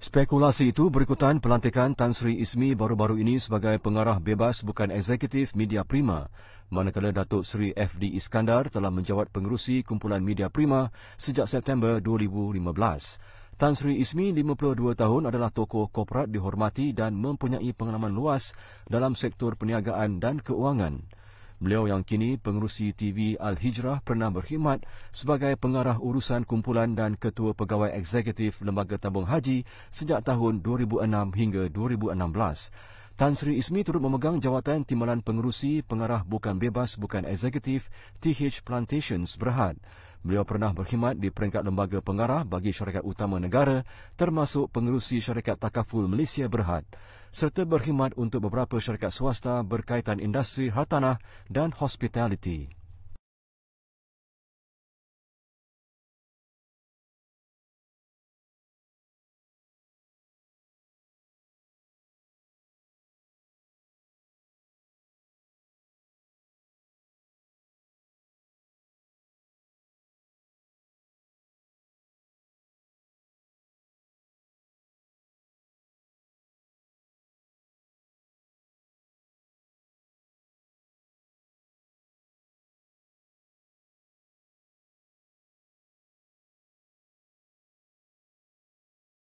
Spekulasi itu berikutan pelantikan Tan Sri Ismi baru-baru ini sebagai pengarah bebas bukan eksekutif Media Prima, manakala Datuk Sri FD Iskandar telah menjawat pengurusi kumpulan Media Prima sejak September 2015. Tan Sri Ismi, 52 tahun, adalah tokoh korporat dihormati dan mempunyai pengalaman luas dalam sektor perniagaan dan keuangan. Beliau yang kini pengerusi TV Al-Hijrah pernah berkhidmat sebagai pengarah urusan kumpulan dan ketua pegawai eksekutif Lembaga Tabung Haji sejak tahun 2006 hingga 2016. Tan Sri Ismi turut memegang jawatan timbalan pengerusi pengarah bukan bebas bukan eksekutif TH Plantations Berhad. Beliau pernah berkhidmat di peringkat lembaga pengarah bagi syarikat utama negara termasuk pengerusi syarikat Takaful Malaysia Berhad serta berkhidmat untuk beberapa syarikat swasta berkaitan industri hartanah dan hospitality.